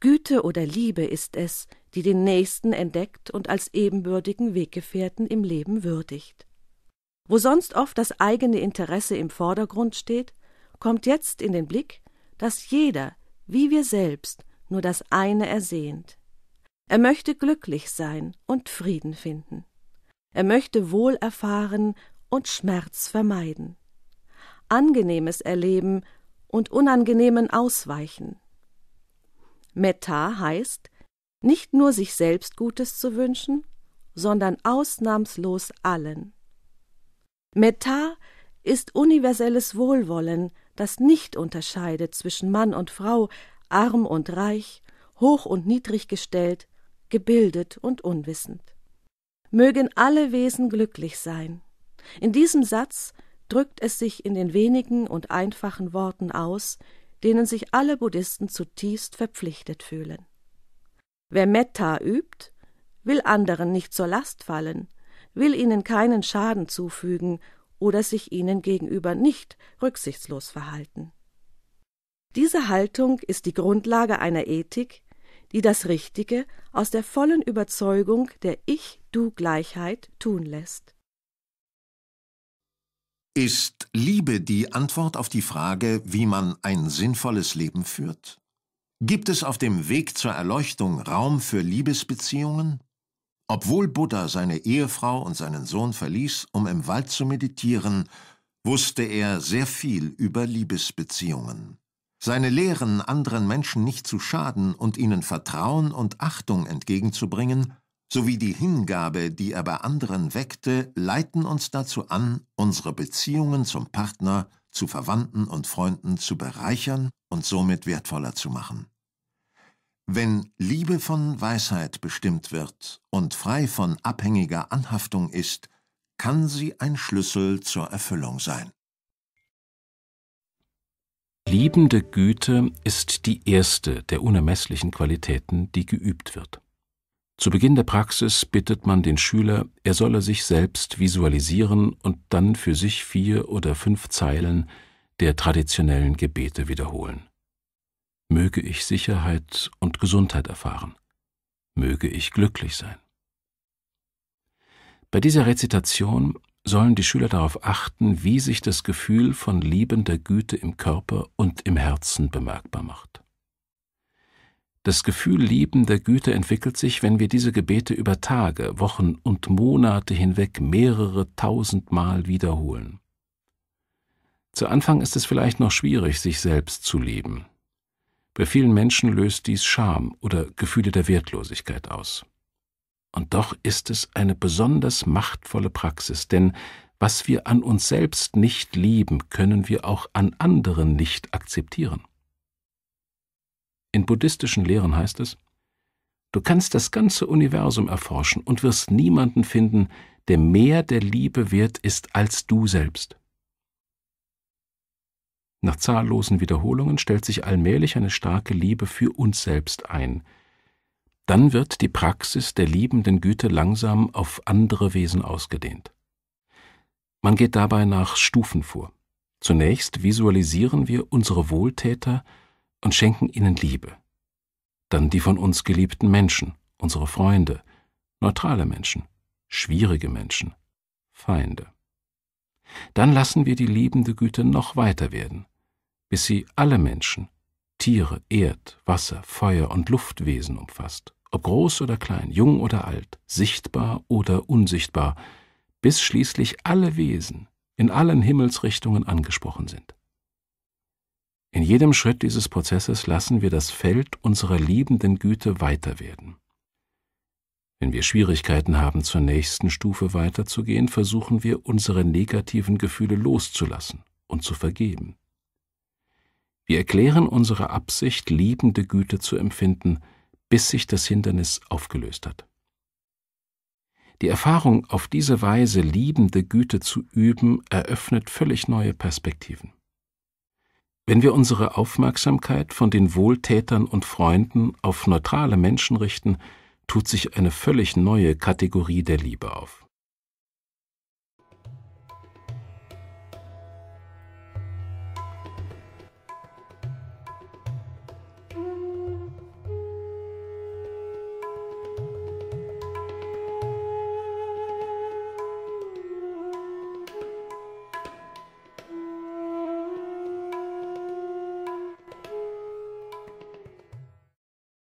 Güte oder Liebe ist es, die den Nächsten entdeckt und als ebenbürtigen Weggefährten im Leben würdigt. Wo sonst oft das eigene Interesse im Vordergrund steht, kommt jetzt in den Blick, dass jeder, wie wir selbst, nur das eine ersehnt. Er möchte glücklich sein und Frieden finden. Er möchte Wohl erfahren und Schmerz vermeiden. Angenehmes erleben und Unangenehmen ausweichen. Metta heißt, nicht nur sich selbst Gutes zu wünschen, sondern ausnahmslos allen. Metta ist universelles Wohlwollen, das nicht unterscheidet zwischen Mann und Frau, arm und reich, hoch und niedrig gestellt, gebildet und unwissend. Mögen alle Wesen glücklich sein. In diesem Satz drückt es sich in den wenigen und einfachen Worten aus, denen sich alle Buddhisten zutiefst verpflichtet fühlen. Wer Metta übt, will anderen nicht zur Last fallen, will ihnen keinen Schaden zufügen oder sich ihnen gegenüber nicht rücksichtslos verhalten. Diese Haltung ist die Grundlage einer Ethik, die das Richtige aus der vollen Überzeugung der Ich-Du-Gleichheit tun lässt. Ist Liebe die Antwort auf die Frage, wie man ein sinnvolles Leben führt? Gibt es auf dem Weg zur Erleuchtung Raum für Liebesbeziehungen? Obwohl Buddha seine Ehefrau und seinen Sohn verließ, um im Wald zu meditieren, wusste er sehr viel über Liebesbeziehungen. Seine Lehren, anderen Menschen nicht zu schaden und ihnen Vertrauen und Achtung entgegenzubringen, sowie die Hingabe, die er bei anderen weckte, leiten uns dazu an, unsere Beziehungen zum Partner, zu Verwandten und Freunden zu bereichern und somit wertvoller zu machen. Wenn Liebe von Weisheit bestimmt wird und frei von abhängiger Anhaftung ist, kann sie ein Schlüssel zur Erfüllung sein. Liebende Güte ist die erste der unermesslichen Qualitäten, die geübt wird. Zu Beginn der Praxis bittet man den Schüler, er solle sich selbst visualisieren und dann für sich vier oder fünf Zeilen der traditionellen Gebete wiederholen. Möge ich Sicherheit und Gesundheit erfahren. Möge ich glücklich sein. Bei dieser Rezitation sollen die Schüler darauf achten, wie sich das Gefühl von liebender Güte im Körper und im Herzen bemerkbar macht. Das Gefühl liebender Güte entwickelt sich, wenn wir diese Gebete über Tage, Wochen und Monate hinweg mehrere tausendmal wiederholen. Zu Anfang ist es vielleicht noch schwierig, sich selbst zu lieben. Bei vielen Menschen löst dies Scham oder Gefühle der Wertlosigkeit aus. Und doch ist es eine besonders machtvolle Praxis, denn was wir an uns selbst nicht lieben, können wir auch an anderen nicht akzeptieren. In buddhistischen Lehren heißt es, du kannst das ganze Universum erforschen und wirst niemanden finden, der mehr der Liebe wert ist als du selbst. Nach zahllosen Wiederholungen stellt sich allmählich eine starke Liebe für uns selbst ein. Dann wird die Praxis der liebenden Güte langsam auf andere Wesen ausgedehnt. Man geht dabei nach Stufen vor. Zunächst visualisieren wir unsere Wohltäter und schenken ihnen Liebe. Dann die von uns geliebten Menschen, unsere Freunde, neutrale Menschen, schwierige Menschen, Feinde. Dann lassen wir die liebende Güte noch weiter werden, bis sie alle Menschen, Tiere, Erd, Wasser, Feuer und Luftwesen umfasst, ob groß oder klein, jung oder alt, sichtbar oder unsichtbar, bis schließlich alle Wesen in allen Himmelsrichtungen angesprochen sind. In jedem Schritt dieses Prozesses lassen wir das Feld unserer liebenden Güte weiter werden. Wenn wir Schwierigkeiten haben, zur nächsten Stufe weiterzugehen, versuchen wir, unsere negativen Gefühle loszulassen und zu vergeben. Wir erklären unsere Absicht, liebende Güte zu empfinden, bis sich das Hindernis aufgelöst hat. Die Erfahrung, auf diese Weise liebende Güte zu üben, eröffnet völlig neue Perspektiven. Wenn wir unsere Aufmerksamkeit von den Wohltätern und Freunden auf neutrale Menschen richten, tut sich eine völlig neue Kategorie der Liebe auf.